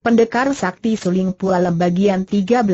Pendekar Sakti Suling Pualem bagian 13.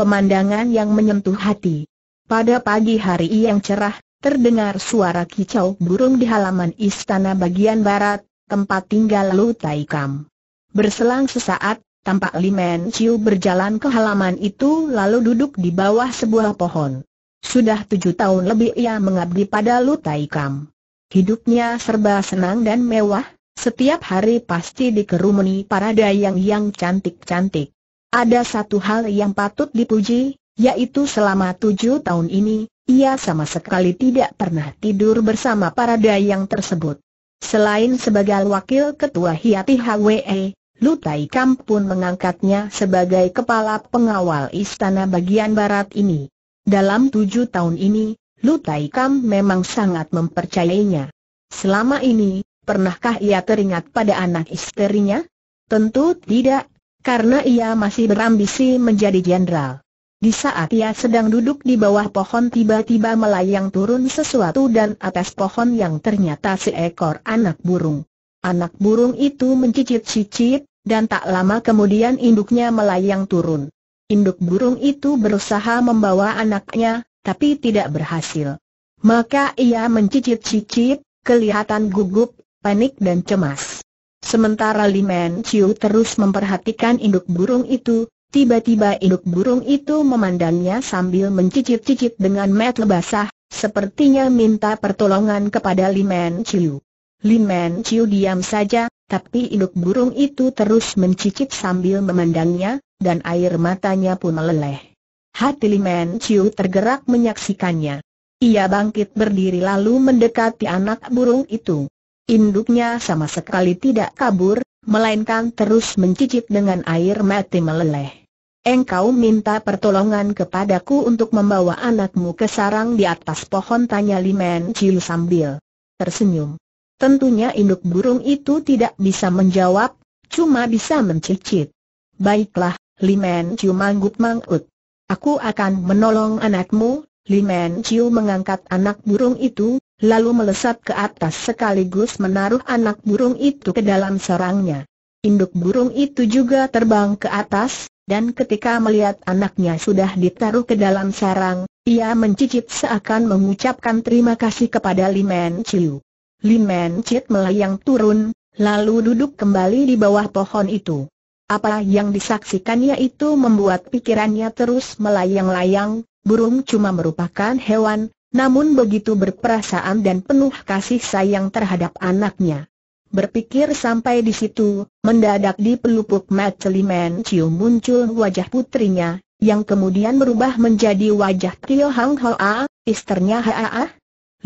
Pemandangan yang menyentuh hati. Pada pagi hari yang cerah, terdengar suara kicau burung di halaman istana bagian barat, tempat tinggal Lu Taikam. Berselang sesaat, tampak Limen Chiu berjalan ke halaman itu lalu duduk di bawah sebuah pohon. Sudah tujuh tahun lebih ia mengabdi pada Lu Taikam. Hidupnya serba senang dan mewah, setiap hari pasti dikerumuni para dayang yang cantik-cantik. Ada satu hal yang patut dipuji, yaitu selama tujuh tahun ini, ia sama sekali tidak pernah tidur bersama para dayang tersebut. Selain sebagai wakil ketua Hiati HWE, Lutai Kam pun mengangkatnya sebagai kepala pengawal istana bagian barat ini. Dalam tujuh tahun ini, Lutai Kam memang sangat mempercayainya. Selama ini, Pernahkah ia teringat pada anak istrinya? Tentu tidak, karena ia masih berambisi menjadi jenderal. Di saat ia sedang duduk di bawah pohon tiba-tiba melayang turun sesuatu dan atas pohon yang ternyata seekor anak burung. Anak burung itu mencicit-cicit, dan tak lama kemudian induknya melayang turun. Induk burung itu berusaha membawa anaknya, tapi tidak berhasil. Maka ia mencicit-cicit, kelihatan gugup, panik dan cemas. Sementara Liman Chiu terus memperhatikan induk burung itu, tiba-tiba induk burung itu memandangnya sambil mencicit-cicit dengan met lebasah, sepertinya minta pertolongan kepada Liman Chiu. Liman Chiu diam saja, tapi induk burung itu terus mencicit sambil memandangnya, dan air matanya pun meleleh. Hati Liman Chiu tergerak menyaksikannya. Ia bangkit berdiri lalu mendekati anak burung itu induknya sama sekali tidak kabur, melainkan terus mencicip dengan air mati meleleh. Engkau minta pertolongan kepadaku untuk membawa anakmu ke sarang di atas pohon tanya Limen Chiu sambil tersenyum. Tentunya induk burung itu tidak bisa menjawab, cuma bisa mencicit. Baiklah, Limen Chiu manggut mangut. Aku akan menolong anakmu, Limen Chiu mengangkat anak burung itu, lalu melesat ke atas sekaligus menaruh anak burung itu ke dalam sarangnya. Induk burung itu juga terbang ke atas, dan ketika melihat anaknya sudah ditaruh ke dalam sarang, ia mencicit seakan mengucapkan terima kasih kepada Limen Chiu. Limen Chit melayang turun, lalu duduk kembali di bawah pohon itu. Apa yang disaksikannya itu membuat pikirannya terus melayang-layang, burung cuma merupakan hewan, namun begitu berperasaan dan penuh kasih sayang terhadap anaknya. Berpikir sampai di situ, mendadak di pelupuk mat Limen muncul wajah putrinya, yang kemudian berubah menjadi wajah Tio Hang Hoa, istrinya Haa.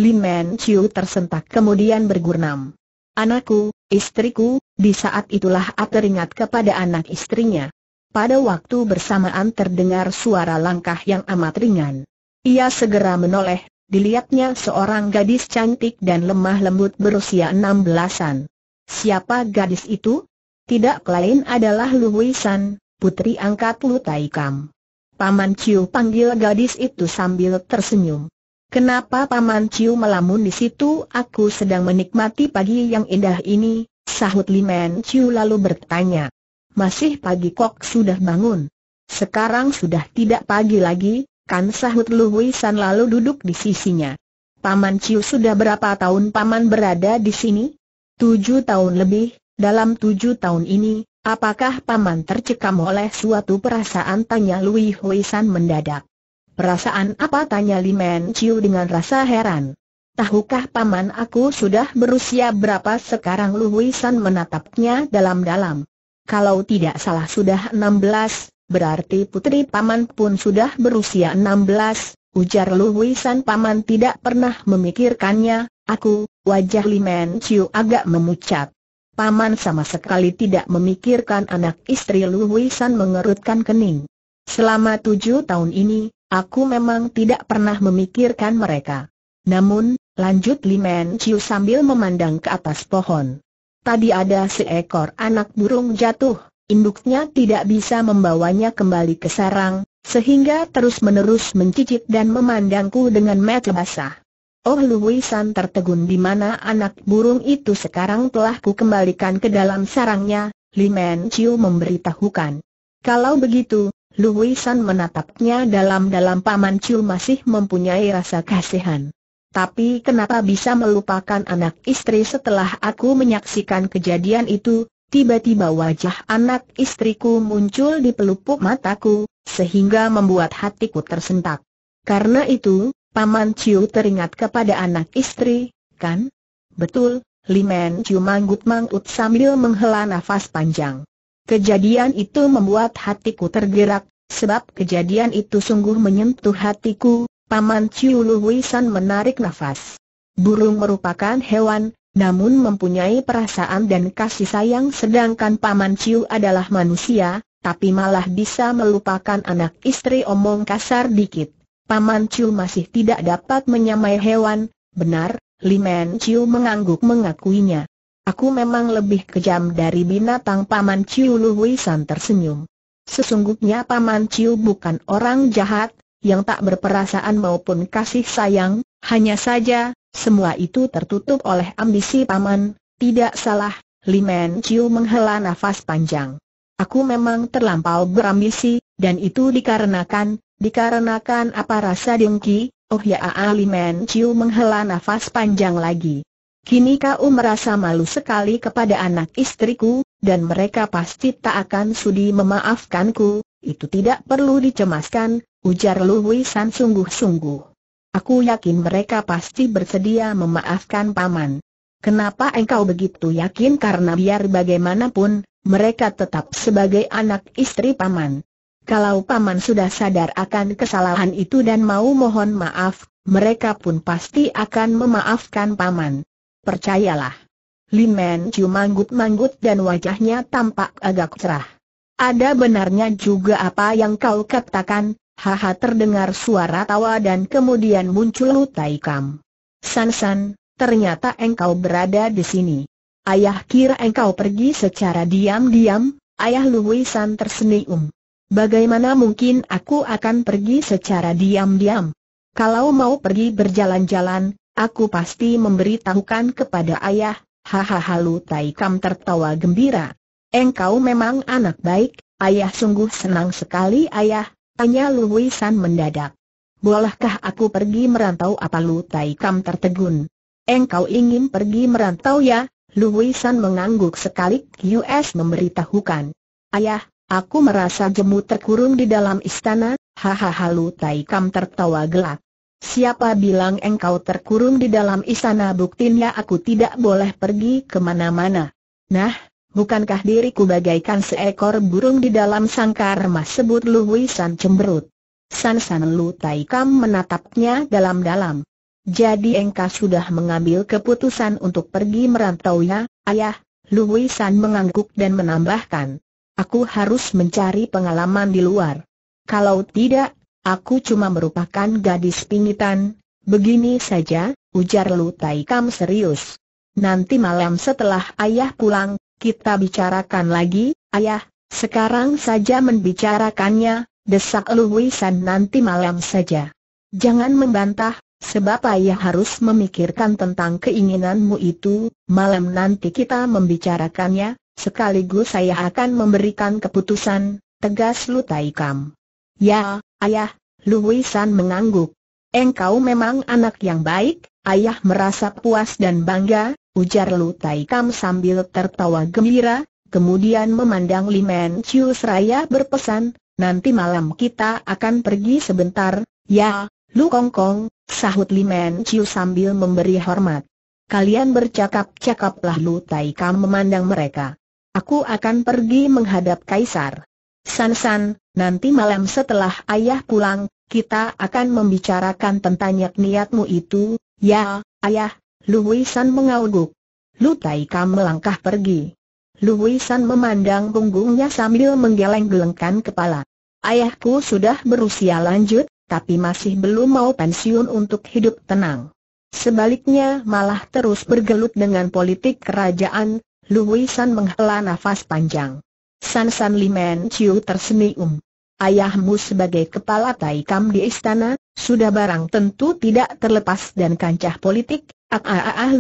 Lin Chiu tersentak kemudian bergurnam. Anakku, istriku, di saat itulah A teringat kepada anak istrinya. Pada waktu bersamaan terdengar suara langkah yang amat ringan. Ia segera menoleh, dilihatnya seorang gadis cantik dan lemah lembut berusia enam belasan. Siapa gadis itu? Tidak lain adalah Luwisan, putri angkat Lu Taikam. Paman Ciu panggil gadis itu sambil tersenyum. Kenapa Paman Ciu melamun di situ? Aku sedang menikmati pagi yang indah ini, sahut Limen Ciu lalu bertanya. Masih pagi kok sudah bangun? Sekarang sudah tidak pagi lagi, Kan sahut Lu Huisan lalu duduk di sisinya. Paman Ciu sudah berapa tahun Paman berada di sini? Tujuh tahun lebih, dalam tujuh tahun ini, apakah Paman tercekam oleh suatu perasaan tanya Lui Huisan mendadak. Perasaan apa tanya Limen Ciu dengan rasa heran. Tahukah paman aku sudah berusia berapa sekarang Luwisan menatapnya dalam-dalam. Kalau tidak salah sudah enam belas. Berarti putri paman pun sudah berusia 16, ujar Lu Wisan paman tidak pernah memikirkannya, aku, wajah Men Chiu agak memucat. Paman sama sekali tidak memikirkan anak istri Lu Wisan mengerutkan kening. Selama tujuh tahun ini, aku memang tidak pernah memikirkan mereka. Namun, lanjut Men Chiu sambil memandang ke atas pohon. Tadi ada seekor anak burung jatuh, induknya tidak bisa membawanya kembali ke sarang, sehingga terus-menerus mencicit dan memandangku dengan mata basah. Oh Lui tertegun di mana anak burung itu sekarang telah ku kembalikan ke dalam sarangnya, Limen Chiu memberitahukan. Kalau begitu, Lui menatapnya dalam-dalam Paman Chiu masih mempunyai rasa kasihan. Tapi kenapa bisa melupakan anak istri setelah aku menyaksikan kejadian itu, Tiba-tiba wajah anak istriku muncul di pelupuk mataku, sehingga membuat hatiku tersentak. Karena itu, Paman Chiu teringat kepada anak istri, kan? Betul, Limen Chiu manggut-manggut sambil menghela nafas panjang. Kejadian itu membuat hatiku tergerak, sebab kejadian itu sungguh menyentuh hatiku, Paman Ciu Luwisan menarik nafas. Burung merupakan hewan, namun mempunyai perasaan dan kasih sayang sedangkan Paman Ciu adalah manusia, tapi malah bisa melupakan anak istri omong kasar dikit. Paman Ciu masih tidak dapat menyamai hewan, benar, Limen Ciu mengangguk mengakuinya. Aku memang lebih kejam dari binatang Paman Ciu Luhuisan tersenyum. Sesungguhnya Paman Ciu bukan orang jahat, yang tak berperasaan maupun kasih sayang, hanya saja, semua itu tertutup oleh ambisi paman, tidak salah, Men Chiu menghela nafas panjang. Aku memang terlampau berambisi, dan itu dikarenakan, dikarenakan apa rasa dengki, oh ya aa Men Chiu menghela nafas panjang lagi. Kini kau merasa malu sekali kepada anak istriku, dan mereka pasti tak akan sudi memaafkanku, itu tidak perlu dicemaskan, ujar Lu San sungguh-sungguh. Aku yakin mereka pasti bersedia memaafkan paman. Kenapa engkau begitu yakin? Karena biar bagaimanapun, mereka tetap sebagai anak istri paman. Kalau paman sudah sadar akan kesalahan itu dan mau mohon maaf, mereka pun pasti akan memaafkan paman. Percayalah. Lin Men Chiu manggut-manggut dan wajahnya tampak agak cerah. Ada benarnya juga apa yang kau katakan, Haha terdengar suara tawa dan kemudian muncul Lutai Kam. San-san, ternyata engkau berada di sini. Ayah kira engkau pergi secara diam-diam, ayah San tersenyum. Bagaimana mungkin aku akan pergi secara diam-diam? Kalau mau pergi berjalan-jalan, aku pasti memberitahukan kepada ayah, hahaha Lutai Kam tertawa gembira. Engkau memang anak baik, ayah sungguh senang sekali ayah, Tanya Lui San mendadak. Bolehkah aku pergi merantau apa Lu Tai Kam tertegun? Engkau ingin pergi merantau ya? Lui San mengangguk sekali QS memberitahukan. Ayah, aku merasa jemu terkurung di dalam istana, hahaha Lu Tai Kam tertawa gelak. Siapa bilang engkau terkurung di dalam istana buktinya aku tidak boleh pergi kemana-mana. Nah, Bukankah diriku bagaikan seekor burung di dalam sangkar mas sebut Lu San cemberut? San San Lu Tai Kam menatapnya dalam-dalam. Jadi engkau sudah mengambil keputusan untuk pergi merantau ya, ayah, Lu San mengangguk dan menambahkan. Aku harus mencari pengalaman di luar. Kalau tidak, aku cuma merupakan gadis pingitan, begini saja, ujar Lu Tai Kam serius. Nanti malam setelah ayah pulang, kita bicarakan lagi, ayah, sekarang saja membicarakannya, desak Luwisan nanti malam saja. Jangan membantah, sebab ayah harus memikirkan tentang keinginanmu itu, malam nanti kita membicarakannya, sekaligus saya akan memberikan keputusan, tegas Lutai Kam. Ya, ayah, Luwisan mengangguk. Engkau memang anak yang baik, ayah merasa puas dan bangga, ujar Lu Tai Kam sambil tertawa gembira, kemudian memandang Limen Chiu seraya berpesan, nanti malam kita akan pergi sebentar, ya, Lu Kong Kong, sahut Limen Chiu sambil memberi hormat. Kalian bercakap-cakaplah Lu Tai Kam memandang mereka. Aku akan pergi menghadap Kaisar. San-san, nanti malam setelah ayah pulang, kita akan membicarakan tentang niatmu itu, ya, ayah, Luisan mengangguk. Lu Taikam melangkah pergi. Luisan memandang punggungnya sambil menggeleng-gelengkan kepala. Ayahku sudah berusia lanjut, tapi masih belum mau pensiun untuk hidup tenang. Sebaliknya malah terus bergelut dengan politik kerajaan, Luisan menghela nafas panjang. San San Limen Chiu tersenyum. Ayahmu sebagai kepala Taikam di istana, sudah barang tentu tidak terlepas dan kancah politik. Ah ah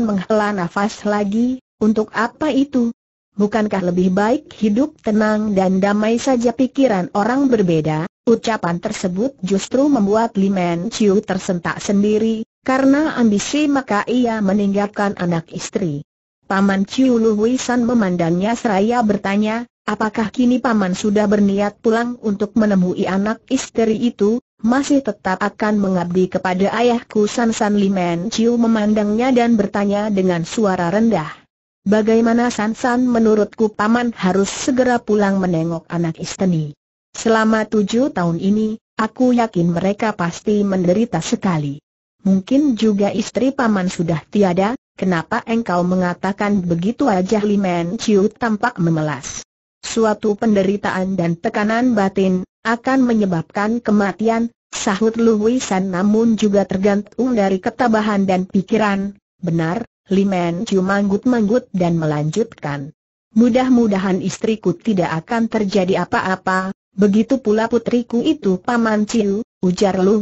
menghela nafas lagi, untuk apa itu? Bukankah lebih baik hidup tenang dan damai saja pikiran orang berbeda? Ucapan tersebut justru membuat Limen Chiu tersentak sendiri, karena ambisi maka ia meninggalkan anak istri. Paman Chiu Luwisan memandangnya seraya bertanya, Apakah kini paman sudah berniat pulang untuk menemui anak istri itu, masih tetap akan mengabdi kepada ayahku San San Limen Chiu memandangnya dan bertanya dengan suara rendah. Bagaimana San San menurutku paman harus segera pulang menengok anak istri. Selama tujuh tahun ini, aku yakin mereka pasti menderita sekali. Mungkin juga istri paman sudah tiada, kenapa engkau mengatakan begitu wajah Limen Chiu tampak memelas suatu penderitaan dan tekanan batin, akan menyebabkan kematian, sahut Lu namun juga tergantung dari ketabahan dan pikiran, benar, Limen Chu manggut-manggut dan melanjutkan. Mudah-mudahan istriku tidak akan terjadi apa-apa, begitu pula putriku itu Paman Ciu, ujar Lu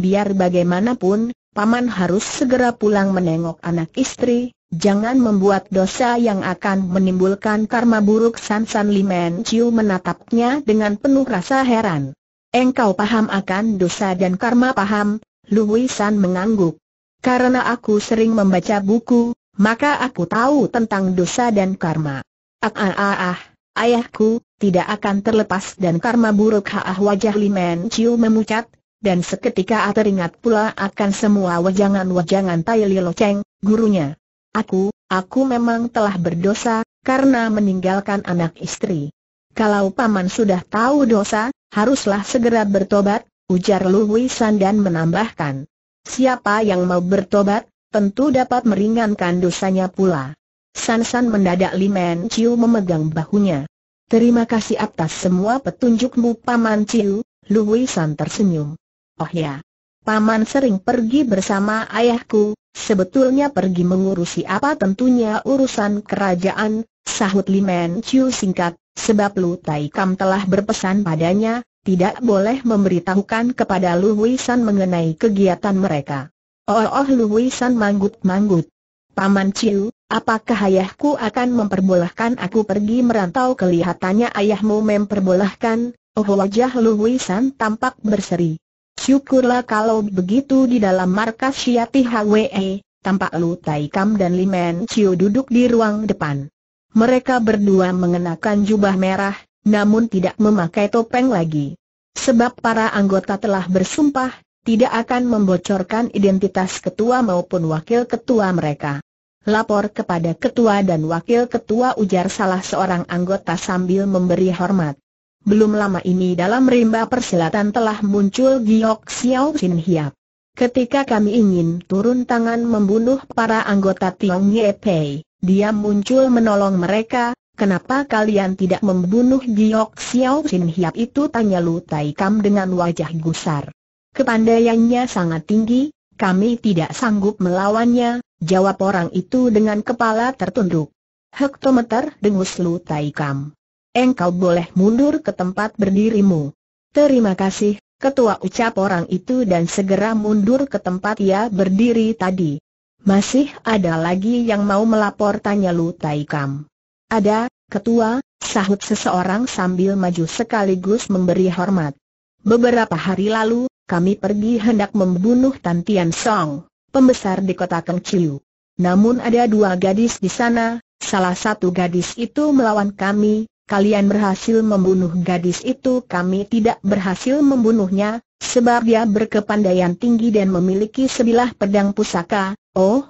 biar bagaimanapun, Paman harus segera pulang menengok anak istri, jangan membuat dosa yang akan menimbulkan karma buruk San San Limen Chiu menatapnya dengan penuh rasa heran. Engkau paham akan dosa dan karma paham, Lu Wei San mengangguk. Karena aku sering membaca buku, maka aku tahu tentang dosa dan karma. Ah ah ah, ah ayahku, tidak akan terlepas dan karma buruk ah, ah wajah Limen Chiu memucat, dan seketika A teringat pula akan semua wajangan-wajangan Tai Lo Cheng, gurunya. Aku, aku memang telah berdosa, karena meninggalkan anak istri. Kalau paman sudah tahu dosa, haruslah segera bertobat, ujar Lu San dan menambahkan. Siapa yang mau bertobat, tentu dapat meringankan dosanya pula. Sansan mendadak Men Chiu memegang bahunya. Terima kasih atas semua petunjukmu Paman Chiu, Lu San tersenyum. Oh ya, Paman sering pergi bersama ayahku, sebetulnya pergi mengurusi apa tentunya urusan kerajaan, sahut Limen Chiu singkat, sebab Lu Tai Kam telah berpesan padanya, tidak boleh memberitahukan kepada Lu Wisan mengenai kegiatan mereka. Oh, oh, Lu Wisan manggut-manggut. Paman Chiu, apakah ayahku akan memperbolehkan aku pergi merantau kelihatannya ayahmu memperbolehkan, oh wajah Lu Wisan tampak berseri. Syukurlah kalau begitu di dalam markas Syiati Hwe, tampak Lu Tai dan Limen Chiu duduk di ruang depan. Mereka berdua mengenakan jubah merah, namun tidak memakai topeng lagi. Sebab para anggota telah bersumpah, tidak akan membocorkan identitas ketua maupun wakil ketua mereka. Lapor kepada ketua dan wakil ketua ujar salah seorang anggota sambil memberi hormat belum lama ini dalam rimba persilatan telah muncul Giok Xiao Sin Hiap. Ketika kami ingin turun tangan membunuh para anggota Tiong Ye Pei, dia muncul menolong mereka, Kenapa kalian tidak membunuh Giok Xiao Sin Hiap itu tanya Lu Tai Kam dengan wajah gusar. Kepandaiannya sangat tinggi, kami tidak sanggup melawannya, jawab orang itu dengan kepala tertunduk. Hektometer dengus Lu Tai Kam engkau boleh mundur ke tempat berdirimu. Terima kasih, ketua ucap orang itu dan segera mundur ke tempat ia berdiri tadi. Masih ada lagi yang mau melapor tanya Lu Tai Kam. Ada, ketua, sahut seseorang sambil maju sekaligus memberi hormat. Beberapa hari lalu, kami pergi hendak membunuh Tantian Song, pembesar di kota Kengciu. Namun ada dua gadis di sana, salah satu gadis itu melawan kami, kalian berhasil membunuh gadis itu kami tidak berhasil membunuhnya, sebab dia berkepandaian tinggi dan memiliki sebilah pedang pusaka, oh?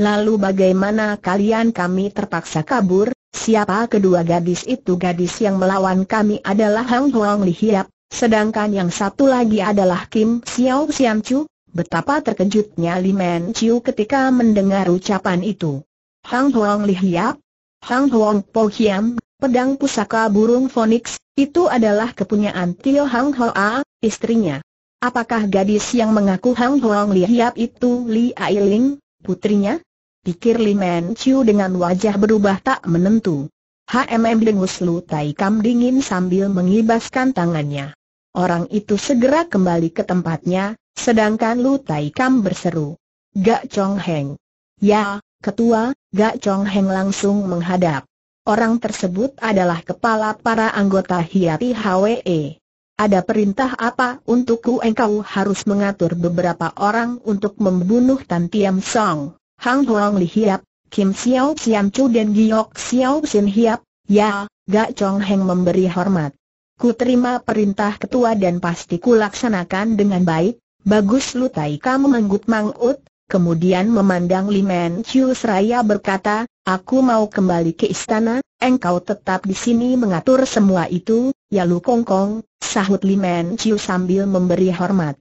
Lalu bagaimana kalian kami terpaksa kabur, siapa kedua gadis itu gadis yang melawan kami adalah Hang Huang Li Hiap, sedangkan yang satu lagi adalah Kim Xiao Xiam Chu, betapa terkejutnya Li Men Chiu ketika mendengar ucapan itu. Hang Huang Li Hiap, Hang Huang Po Hiam Pedang pusaka burung Phoenix, itu adalah kepunyaan Tio Hang A, istrinya. Apakah gadis yang mengaku Hang Hoang Liap itu Li Ailing, putrinya? Pikir Li Men Chiu dengan wajah berubah tak menentu. HMM dengus Lu Tai dingin sambil mengibaskan tangannya. Orang itu segera kembali ke tempatnya, sedangkan Lu Tai berseru. Gak Chong Heng. Ya, ketua, Gak Chong Heng langsung menghadap. Orang tersebut adalah kepala para anggota Hiati HWE. Ada perintah apa untukku engkau harus mengatur beberapa orang untuk membunuh Tan Tiam Song, Hang Huang Li Hiap, Kim Xiao Xiam Chu dan Giok Xiao Xin Hiap, ya, Gak Chong Heng memberi hormat. Ku terima perintah ketua dan pasti ku laksanakan dengan baik, bagus Lutai kamu menggut mangut, kemudian memandang Limen Chiu seraya berkata, Aku mau kembali ke istana, engkau tetap di sini mengatur semua itu, ya Lu Kong Kong, sahut Limen Chiu sambil memberi hormat.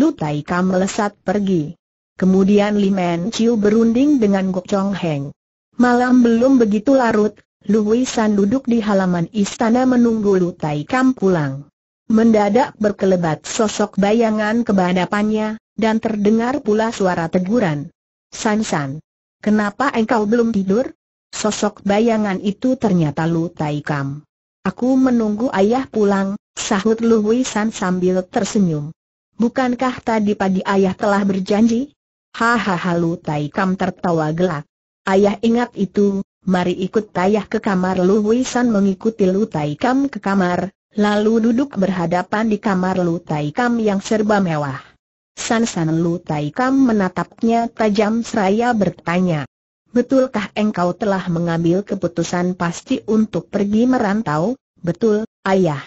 Lu Tai melesat pergi. Kemudian Limen Chiu berunding dengan Gok Chong Heng. Malam belum begitu larut, Lu San duduk di halaman istana menunggu Lu Tai pulang. Mendadak berkelebat sosok bayangan kebadapannya, dan terdengar pula suara teguran. San-san, kenapa engkau belum tidur? Sosok bayangan itu ternyata Lu Tai Kam. Aku menunggu ayah pulang, sahut Lu San sambil tersenyum. Bukankah tadi pagi ayah telah berjanji? Hahaha Lu Tai Kam tertawa gelak. Ayah ingat itu, mari ikut tayah ke kamar Lu San mengikuti Lu Tai Kam ke kamar, lalu duduk berhadapan di kamar Lu Tai Kam yang serba mewah. San San Lu Tai Kam menatapnya tajam seraya bertanya. Betulkah engkau telah mengambil keputusan pasti untuk pergi merantau? Betul, ayah.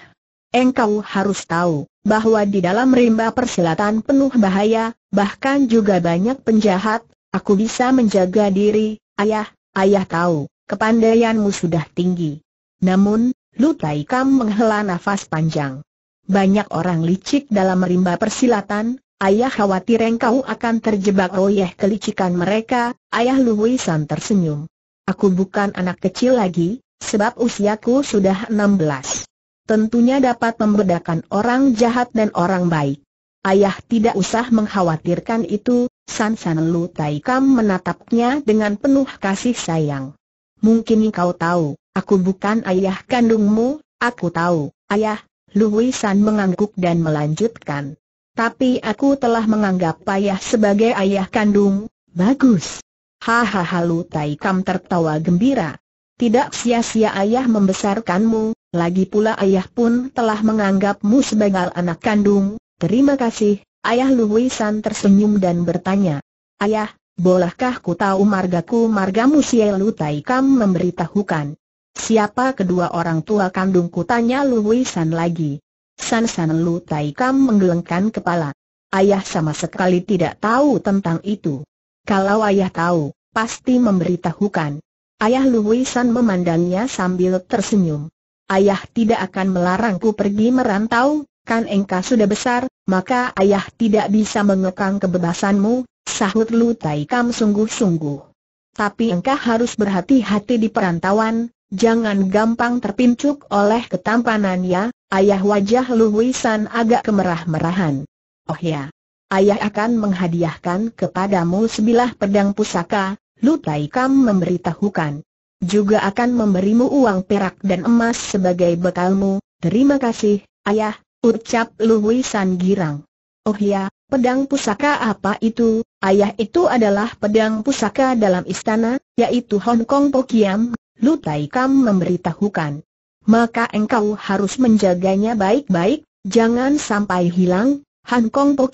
Engkau harus tahu bahwa di dalam rimba persilatan penuh bahaya, bahkan juga banyak penjahat, aku bisa menjaga diri, ayah, ayah tahu, kepandaianmu sudah tinggi. Namun, Tai Kam menghela nafas panjang. Banyak orang licik dalam rimba persilatan, Ayah khawatir engkau akan terjebak oleh kelicikan mereka, ayah Luwisan tersenyum. Aku bukan anak kecil lagi, sebab usiaku sudah 16. Tentunya dapat membedakan orang jahat dan orang baik. Ayah tidak usah mengkhawatirkan itu, San San Lu Tai menatapnya dengan penuh kasih sayang. Mungkin kau tahu, aku bukan ayah kandungmu, aku tahu, ayah, Luwisan mengangguk dan melanjutkan. Tapi aku telah menganggap payah sebagai ayah kandung, bagus. Hahaha Lu Taikam tertawa gembira. Tidak sia-sia ayah membesarkanmu, lagi pula ayah pun telah menganggapmu sebagai anak kandung. Terima kasih, ayah Lu Wisan tersenyum dan bertanya. Ayah, bolehkah ku tahu margaku margamu si Lu Taikam memberitahukan? Siapa kedua orang tua kandungku tanya Lu Wisan lagi. San San Lu Tai Kam menggelengkan kepala. Ayah sama sekali tidak tahu tentang itu. Kalau ayah tahu, pasti memberitahukan. Ayah Lu Wei San memandangnya sambil tersenyum. Ayah tidak akan melarangku pergi merantau, kan engkau sudah besar, maka ayah tidak bisa mengekang kebebasanmu, sahut Lu Tai Kam sungguh-sungguh. Tapi engkau harus berhati-hati di perantauan, Jangan gampang terpincuk oleh ketampanannya, ayah wajah Luwisan agak kemerah-merahan. Oh ya, ayah akan menghadiahkan kepadamu sebilah pedang pusaka, Lu Tai Kam memberitahukan. Juga akan memberimu uang perak dan emas sebagai bekalmu, terima kasih, ayah, ucap Luwisan girang. Oh ya, pedang pusaka apa itu? Ayah itu adalah pedang pusaka dalam istana, yaitu Hong Kong Pokiam Lu Tai Kam memberitahukan. Maka engkau harus menjaganya baik-baik, jangan sampai hilang, Han Kong Po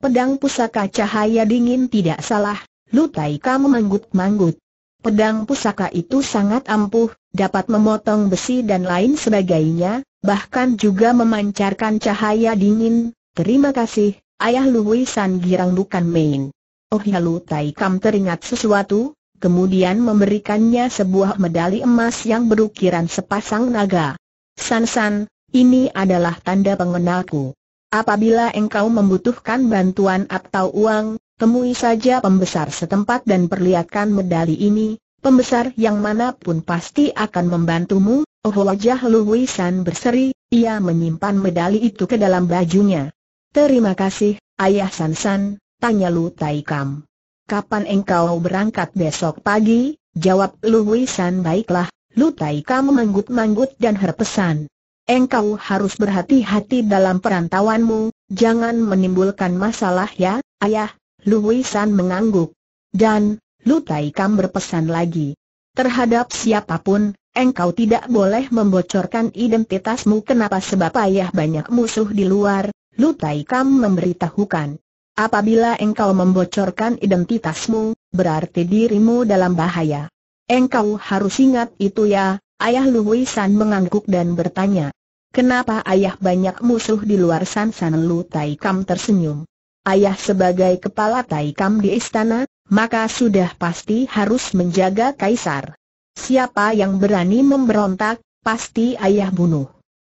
pedang pusaka cahaya dingin tidak salah, Lu Tai Kam manggut-manggut. Pedang pusaka itu sangat ampuh, dapat memotong besi dan lain sebagainya, bahkan juga memancarkan cahaya dingin. Terima kasih, ayah Wei San Girang bukan main. Oh ya Lu Tai Kam teringat sesuatu, kemudian memberikannya sebuah medali emas yang berukiran sepasang naga. San-san, ini adalah tanda pengenalku. Apabila engkau membutuhkan bantuan atau uang, temui saja pembesar setempat dan perlihatkan medali ini, pembesar yang manapun pasti akan membantumu. Oh wajah Lu San berseri, ia menyimpan medali itu ke dalam bajunya. Terima kasih, Ayah San San, tanya Lu Tai Kam kapan engkau berangkat besok pagi? Jawab Lu Wisan baiklah, Lu Tai Kam mengangguk manggut dan herpesan. Engkau harus berhati-hati dalam perantauanmu, jangan menimbulkan masalah ya, ayah, Lu Wisan mengangguk. Dan, Lu Tai Kam berpesan lagi. Terhadap siapapun, engkau tidak boleh membocorkan identitasmu kenapa sebab ayah banyak musuh di luar, Lu Tai Kam memberitahukan. Apabila engkau membocorkan identitasmu, berarti dirimu dalam bahaya. Engkau harus ingat itu ya, ayah Lu San mengangguk dan bertanya. Kenapa ayah banyak musuh di luar San San Lu Tai Kam tersenyum? Ayah sebagai kepala Tai Kam di istana, maka sudah pasti harus menjaga kaisar. Siapa yang berani memberontak, pasti ayah bunuh.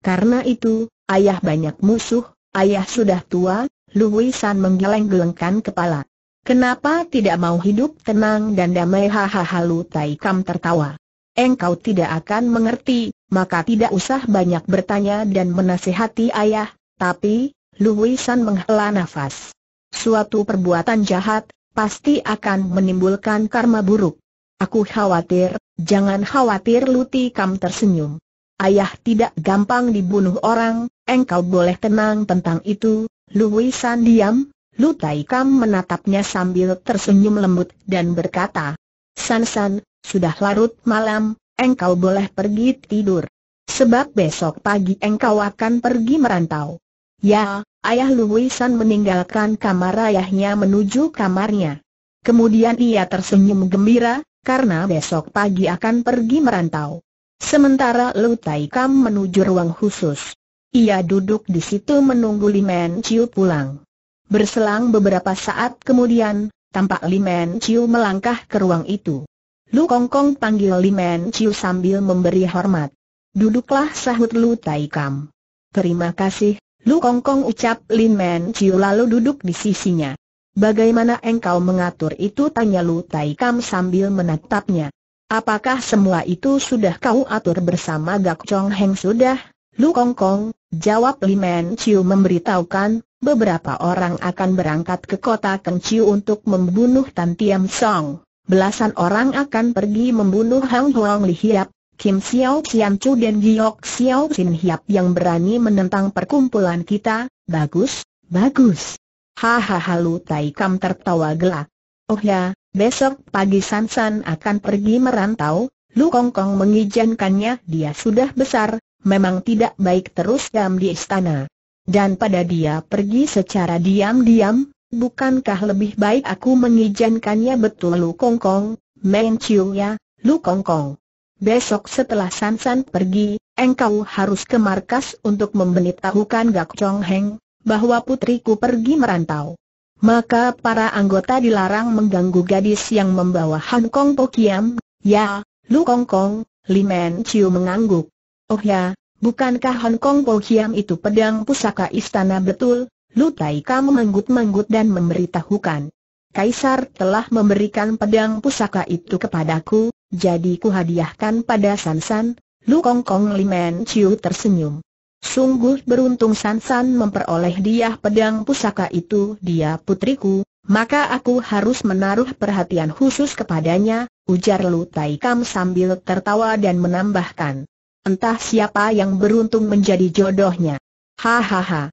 Karena itu, ayah banyak musuh, ayah sudah tua, Lu San menggeleng-gelengkan kepala. Kenapa tidak mau hidup tenang dan damai? Hahaha Lu Tai Kam tertawa. Engkau tidak akan mengerti, maka tidak usah banyak bertanya dan menasihati ayah, tapi, Lu San menghela nafas. Suatu perbuatan jahat, pasti akan menimbulkan karma buruk. Aku khawatir, jangan khawatir Tai Kam tersenyum. Ayah tidak gampang dibunuh orang, engkau boleh tenang tentang itu, Lui San diam, Lu Tai Kam menatapnya sambil tersenyum lembut dan berkata, San San, sudah larut malam, engkau boleh pergi tidur. Sebab besok pagi engkau akan pergi merantau. Ya, ayah Luwisan meninggalkan kamar ayahnya menuju kamarnya. Kemudian ia tersenyum gembira, karena besok pagi akan pergi merantau. Sementara Lu Tai Kam menuju ruang khusus. Ia duduk di situ menunggu Limen Chiu pulang. Berselang beberapa saat kemudian, tampak Limen Chiu melangkah ke ruang itu. Lu Kong Kong panggil Limen Chiu sambil memberi hormat. Duduklah sahut Lu Tai Kam. Terima kasih, Lu Kong Kong ucap Limen Chiu lalu duduk di sisinya. Bagaimana engkau mengatur itu? Tanya Lu Tai Kam sambil menatapnya. Apakah semua itu sudah kau atur bersama Gak Chong Heng sudah? Lu Kong Kong, jawab Limen Chiu memberitahukan, beberapa orang akan berangkat ke kota Chiu untuk membunuh Tan Tiam Song. Belasan orang akan pergi membunuh Hang Huang Li Hiap, Kim Xiao Xian Chu dan Giok Xiao Xin Hiap yang berani menentang perkumpulan kita. Bagus, bagus. Hahaha Lu Tai Kam tertawa gelak. Oh ya, besok pagi Sansan akan pergi merantau, Lu Kong mengizinkannya dia sudah besar, memang tidak baik terus diam di istana. Dan pada dia pergi secara diam-diam, bukankah lebih baik aku mengizinkannya betul Lu kongkong, Kong, Meng Chiu ya, Lu kongkong. Besok setelah Sansan pergi, engkau harus ke markas untuk memberitahukan Gak Chong Heng, bahwa putriku pergi merantau. Maka para anggota dilarang mengganggu gadis yang membawa Han Kong Po Kiam, ya, Lu Kong Kong, Li Men Chiu mengangguk. Oh ya, bukankah Hong Kong Po Hiam itu pedang pusaka istana betul? Lutai kamu menggut-menggut dan memberitahukan. Kaisar telah memberikan pedang pusaka itu kepadaku, jadi ku hadiahkan pada Sansan, Lu Kong Kong Limen Chiu tersenyum. Sungguh beruntung Sansan memperoleh dia pedang pusaka itu, dia putriku, maka aku harus menaruh perhatian khusus kepadanya, ujar Lu Tai Kam sambil tertawa dan menambahkan. Entah siapa yang beruntung menjadi jodohnya. Hahaha.